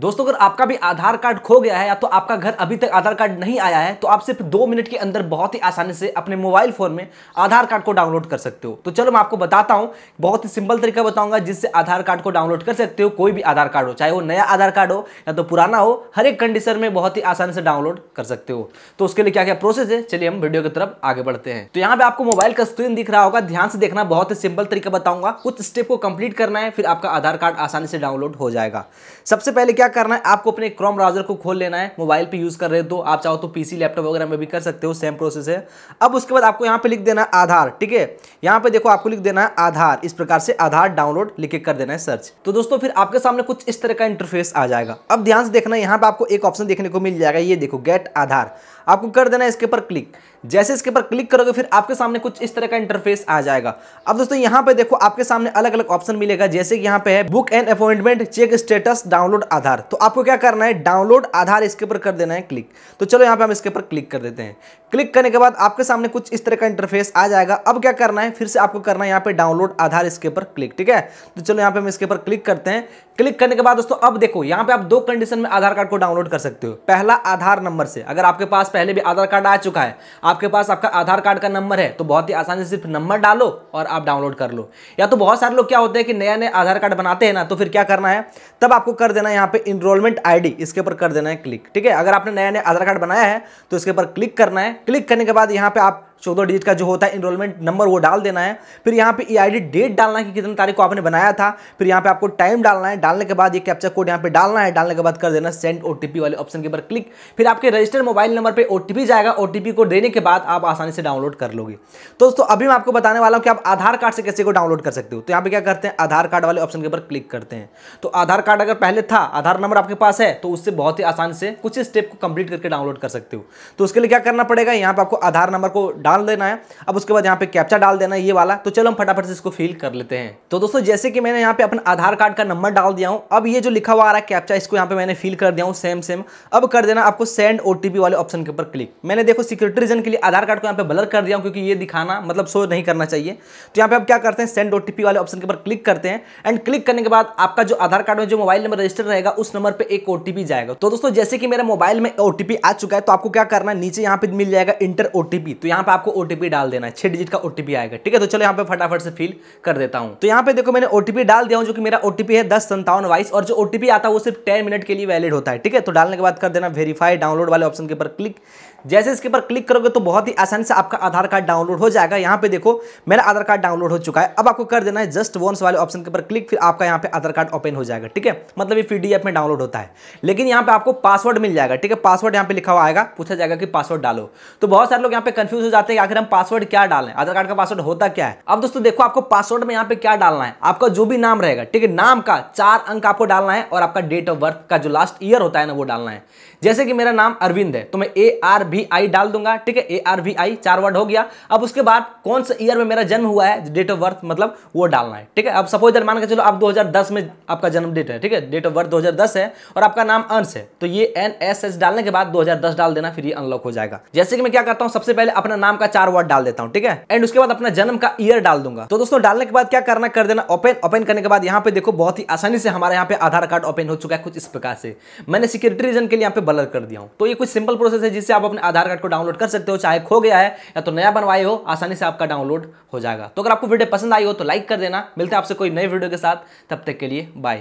दोस्तों अगर आपका भी आधार कार्ड खो गया है या तो आपका घर अभी तक आधार कार्ड नहीं आया है तो आप सिर्फ दो मिनट के अंदर बहुत ही आसानी से अपने मोबाइल फोन में आधार कार्ड को डाउनलोड कर सकते हो तो चलो मैं आपको बताता हूं बहुत ही सिंपल तरीका बताऊंगा जिससे आधार कार्ड को डाउनलोड कर सकते हो कोई भी आधार कार्ड हो चाहे वो नया आधार कार्ड हो या तो पुराना हो हर एक कंडीशन में बहुत ही आसानी से डाउनलोड कर सकते हो तो उसके लिए क्या क्या प्रोसेस है चलिए हम वीडियो की तरफ आगे बढ़ते हैं तो यहाँ पे आपको मोबाइल का स्क्रीन दिख रहा होगा ध्यान से देखना बहुत ही सिंपल तरीका बताऊंगा कुछ स्टेप को कंप्लीट करना है फिर आपका आधार कार्ड आसानी से डाउनलोड हो जाएगा सबसे पहले क्या करना है आपको अपने क्रोम ब्राउजर को खोल लेना है मोबाइल पे यूज कर रहे तो आप चाहो तो पीसी लैपटॉप वगैरह में भी कर सकते हो सेम प्रोसेस है अब उसके बाद आपको यहाँ पे लिख देना आधार ठीक है यहाँ पे देखो आपको लिख देना है आधार इस प्रकार से आधार डाउनलोड लिख कर देना है सर्च तो दोस्तों फिर आपके सामने कुछ इस तरह का इंटरफेस आ जाएगा अब ध्यान से देखना यहाँ पे आपको एक ऑप्शन देखने को मिल जाएगा ये देखो गेट आधार आपको कर देना है इसके ऊपर क्लिक जैसे इसके ऊपर क्लिक करोगे फिर आपके सामने कुछ इस तरह का इंटरफेस आ जाएगा अब दोस्तों यहाँ पे देखो आपके सामने अलग अलग ऑप्शन मिलेगा जैसे कि यहाँ पे है book and appointment check status download Aadhaar Aadhaar तो आपको क्या करना है डाउनलोड आधार इसके ऊपर कर देना है क्लिक तो चलो यहाँ पे हम इसके ऊपर क्लिक कर देते हैं क्लिक करने के बाद आपके सामने कुछ इस तरह का इंटरफेस आ जाएगा अब क्या करना है फिर से आपको करना है यहाँ पे डाउनलोड आधार इसके ऊपर क्लिक ठीक है तो चलो यहाँ पे हम इसके ऊपर क्लिक करते हैं क्लिक करने के बाद दोस्तों अब देखो यहाँ पे आप दो कंडीशन में आधार कार्ड को डाउनलोड कर सकते हो पहला आधार नंबर से अगर आपके पास पहले भी आधार कार्ड आ चुका है आपके पास आपका आधार कार्ड का नंबर है तो बहुत ही आसानी से सिर्फ नंबर डालो और आप डाउनलोड कर लो या तो बहुत सारे लोग क्या होते हैं कि नया नया आधार कार्ड बनाते हैं ना तो फिर क्या करना है तब आपको कर देना है यहाँ पे इनरोलमेंट आई इसके ऊपर कर देना है क्लिक ठीक है अगर आपने नया नया आधार कार्ड बनाया है तो इसके ऊपर क्लिक करना है क्लिक करने के बाद यहाँ पे आप चौदह डिजिट का जो होता है इनरोलमेंट नंबर वो डाल देना है फिर यहाँ पे ई e डेट डालना है कि कितने तारीख को आपने बनाया था फिर यहाँ पे आपको टाइम डालना है डालने के बाद ये कैप्चर कोड यहाँ पे डालना है डालने के बाद कर देना सेंड ओ वाले ऑप्शन के ऊपर क्लिक फिर आपके रजिस्टर्ड मोबाइल नंबर पर ओ जाएगा ओ को देने के बाद आप आसानी से डाउनलोड कर लोगे तो दोस्तों अभी मैं आपको बताने वाला हूँ कि आप आधार कार्ड से कैसे को डाउनलोड कर सकते हो तो यहाँ पे क्या करते हैं आधार कार्ड वाले ऑप्शन के ऊपर क्लिक करते हैं तो आधार कार्ड अगर पहले था आधार नंबर आपके पास है तो उससे बहुत ही आसान से कुछ स्टेप को कंप्लीट करके डाउनलोड कर सकते हो तो उसके लिए क्या करना पड़ेगा यहाँ पर आपको आधार नंबर को डाल डाल देना है अब उसके बाद यहाँ पे कैप्चा डाल देना है ये वाला तो चलो हम फटाफट से इसको फिल कर लेते हैं तो दोस्तों जैसे कि मैंने यहाँ पे अपना आधार कार्ड का नंबर डाल दिया हूँ अब ये जो लिखा हुआ आ रहा है कैप्चा इसको यहाँ पे मैंने फिल कर दिया हूँ सेम सेम अब कर देना आपको सेंड ओ वाले ऑप्शन के ऊपर क्लिक मैंने देखो सिक्योरिटी रीजन के लिए आधार कार्ड को यहाँ पे ब्लर कर दिया हूँ क्योंकि ये दिखाना मतलब शो नहीं करना चाहिए तो यहाँ पे आप क्या करते हैं सेंड ओ वाले ऑप्शन के ऊपर क्लिक करते हैं एंड क्लिक करने के बाद आपका जो आधार कार्ड में जो मोबाइल नंबर रजिस्टर रहेगा उस नंबर पर एक ओ जाएगा तो दोस्तों जैसे कि मेरे मोबाइल में ओ आ चुका है तो आपको क्या करना है नीचे यहाँ पे मिल जाएगा इंटर ओ तो यहाँ पे आपको ओटीपी डाल देना है छह डिजिट का ओटीपी आएगा ठीक है तो चलो यहाँ पे फटाफट से फिल कर देता हूँ तो यहाँ पे देखो मैंने ओटीपी डाल दिया हूँ जो कि मेरा ओटीपी है दस संतावन वाइस और जो ओटीपी आता है वो सिर्फ टेन मिनट के लिए वैलिड होता है ठीक है तो डालने के बाद कर देना वेरीफाई डाउनलोड वाले ऑप्शन के ऊपर क्लिक जैसे इसके ऊपर क्लिक करोगे तो बहुत ही आसानी से आपका आधार कार्ड डाउनलोड हो जाएगा यहाँ पे देखो मेरा आधार कार्ड डाउनलोड हो चुका है अब आपको कर देना है जस्ट वंस वाले ऑप्शन के ऊपर क्लिक फिर आपका यहाँ पे आधार कार्ड ओपन हो जाएगा ठीक है मतलब ये पीडीएफ में डाउनलोड होता है लेकिन यहाँ पे आपको पासवर्ड मिल जाएगा ठीक है पासवर्ड यहाँ पे लिखा हुआ आएगा पूछा जाएगा कि पासवर्ड डालो तो बहुत सारे लोग यहाँ पे कंफ्यूज हो जाते हैं आखिर हम पासवर्ड क्या डालें आधार कार्ड का पासवर्ड होता क्या है अब दोस्तों देखो आपको पासवर्ड में यहाँ पे क्या डालना है आपका जो भी नाम रहेगा ठीक है नाम का चार अंक आपको डालना है और आपका डेट ऑफ बर्थ का जो लास्ट ईयर होता है ना वो डालना है जैसे कि मेरा नाम अरविंद है तो मैं ए आर वी आई डाल दूंगा ठीक है ए आर वी आई चार वर्ड हो गया अब उसके बाद कौन से ईयर में मेरा जन्म हुआ है डेट ऑफ बर्थ मतलब वो डालना है ठीक है अब सपोज मान के चलो आप 2010 में आपका जन्म डेट है ठीक है डेट ऑफ बर्थ 2010 है और आपका नाम अंश है तो ये एन एस एस डालने के बाद 2010 डाल देना फिर ये अनलॉक हो जाएगा जैसे कि मैं क्या करता हूँ सबसे पहले अपना नाम का चार वर्ड डाल देता हूँ ठीक है एंड उसके बाद अपना जन्म का ईयर डाल दूंगा तो दोस्तों डालने के बाद क्या करना कर देना ओपन ओपन करने के बाद यहाँ पे देखो बहुत ही आसानी से हमारे यहाँ पे आधार कार्ड ओपन हो चुका है कुछ इस प्रकार से मैंने सिक्योरिटी रीजन के लिए यहाँ पे बलर कर दिया हूँ तो ये कुछ सिंपल प्रोसेस है जिससे आप अपने आधार कार्ड को डाउनलोड कर सकते हो चाहे खो गया है या तो नया बनवाए हो आसानी से आपका डाउनलोड हो जाएगा तो अगर आपको वीडियो पसंद आई हो तो लाइक कर देना मिलते हैं आपसे कोई नई वीडियो के साथ तब तक के लिए बाय